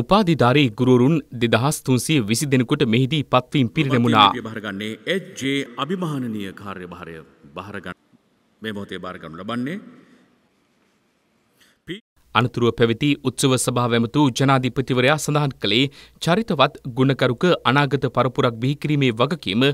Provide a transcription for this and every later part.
උපාධිධාරී ගුරුරුන් දෙදහස් තුන්සේ විසි දෙනකුට මෙහිදී පත්වීම් පිරිනමුණා භරගන්නේ එජ්ජේ අභිමානනීය කාර්ය භාරය භාරගන්න මේ මොහොතේ භාරගනු ලබන්නේ අනතුරුව පැවති උත්සව සභාව ඇමතු ජනාධිපතිවරයා සඳහන් කළේ චරිතවත් ගුණකරුක අනාගත පරපුරක් බිහිකිරීමේ වගකීම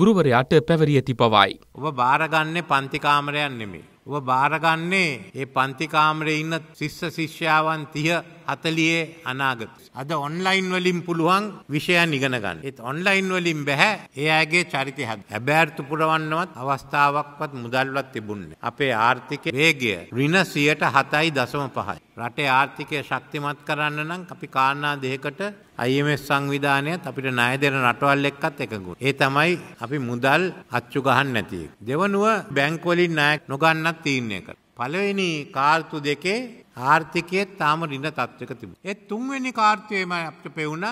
ගුරුවරයාට පැවරී ඇති පවයි. ඔබ බාරගන්නේ පන්තිකාමරයන් නෙමේ. ඔබ බාරගන්නේ ඒ පන්තිකාමරේ ඉන්න ශිෂ්‍ය ශිෂ්‍යාවන් තිය හතලියේ අනාගත. අද ඔන්ලයින් වලින් පුළුවන් විෂයන් ඉගෙනගන්න. ඒත් ඔන්ලයින් වලින් බැහැ ඒ අයගේ චරිතය හද. හැබෑර්තු පුරවන්නවත් අවස්ථාවක්වත් මුදල්වත් තිබුණේ. අපේ ආර්ථික වේගය ඍණ 7.5යි. රටේ ආර්ථිකය ශක්තිමත් කරන්න නම් අපි කාරණා දෙකකට IMF සංවිධානයත් අපිට ණය දෙන රටවල් එක්කත් එකගුණ. ඒ තමයි අපි මුදල් අච්චු ගහන්න නැති එක. දෙවනුව බැංක් වලින් ණය නොගන්නත් තීරණය කළා. පළවෙනි කාර්තු දෙකේ ආර්ථිකයත් තාම රිඳ තත්වක තිබ. එත් තුන්වෙනි කාර්තියම අපට පෙවුණ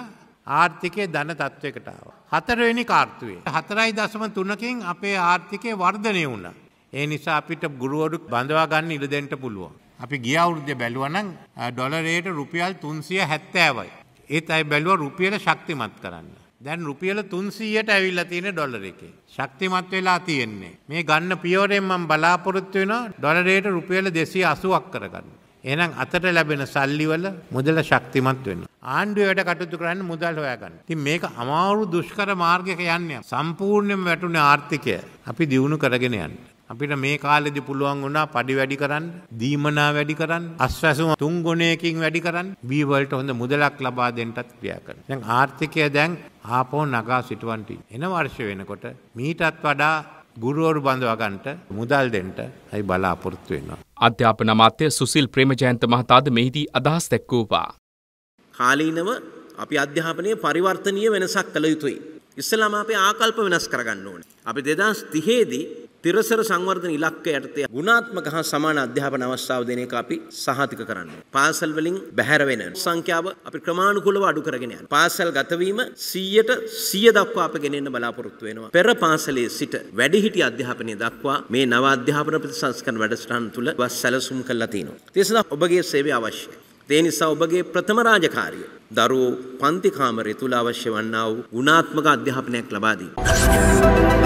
ආර්ථිකය දන තත්ත්වකටාව. හතරවෙනි කාර්තුවේ. හතරයි දසම තුනකින් අපේ ආර්ථිකය වර්ධනය වුණ. ඒ නිසා අපිට ගුරුවරු බඳවා ගන්න ඉඩදෙන්ට පුළුවන්. අපි ගියවුරුද්‍ය බැලුවනං ඩොලරේට රුපියල් තුන්සිය හැත්තෑවයි. ඒත් අයි බැලුව රුපියල ශක්තිමත් කරන්න. දැන් රුපියල තුන්සීයට ඇවිල්ල තියෙන ඩොලර එකේ. ශක්තිමත් වෙලා තියෙන්නේ. මේ ගන්න පියෝරෙන් මම් බලාපොරොත්තු වෙන ඩොලරේට රුපියල දෙසී අසුවක් කරගන්න. එනම් අතට ලැබෙන සල්ලිවල මුදල ශක්තිමත් වෙන. ආණ්ඩුවයට කටයුතු කරන්න මුදල් හොයාගන්න. තින් මේක අමාරු දුෂ්කර මාර්ගයක යන්නේ සම්පූර්ණයෙන් වැටුනේ ආර්ථිකය අපි දියුණු කරගෙන යන්න. අපිට මේ කාලෙදි පුළුවන් වුණා පඩි වැඩි කරන්න, දීමනා වැඩි කරන්න, අස්වැසුම තුන් ගුණයකින් වැඩි කරන්න, බී වලට හොඳ මුදලක් ලබා දෙන්නත් ක්‍රියා කරනවා. දැන් ආර්ථිකය දැන් ආපෝ නගා සිටවන්ටි. එන වර්ෂ වෙනකොට මීටත් වඩා ගුරුවරු බඳවාගන්ට මුදල් දෙන්ට ඇයි බලාපොරොත්තු වෙනවා. අධ්‍යාපන අමාත්‍ය සුසිල් ප්‍රේමජයන්ත මහතාද මෙහිදී අදහස් දැක්වූවා. කාලීනව අපි අධ්‍යාපනයේ පරිවර්තනීය වෙනසක් කළ යුතුයි. ඉස්සලාම අපේ ආකල්ප වෙනස් කරගන්න ඕනේ. අපි 2030 දී තිරසර සංවර්ධන ඉලක්ක යටතේ ගුණාත්මක හා සමාන අධ්‍යාපන අවස්ථාව දෙන එක අපි සහතික කරන්න. පාසල් වලින් බැහැර වෙන සංඛ්‍යාව අපි ක්‍රමානුකූලව අඩු කරගෙන යනවා. පාසල් ගතවීම 100ට 100 දක්වා අපි ගෙනෙන්න බලාපොරොත්තු වෙනවා. පෙර පාසලේ සිට වැඩිහිටි අධ්‍යාපනය දක්වා මේ නව අධ්‍යාපන ප්‍රතිසංස්කරණ වැඩසටහන් තුල සැලසුම් කරලා තියෙනවා. ඒ සඳහා ඔබගේ සේවය අවශ්‍යයි. ඒ නිසා ඔබගේ ප්‍රථම රාජකාරිය දරුවෝ පන්ති කාමරය තුල අවශ්‍ය වන්නා වූ ගුණාත්මක අධ්‍යාපනයක් ලබා දීම.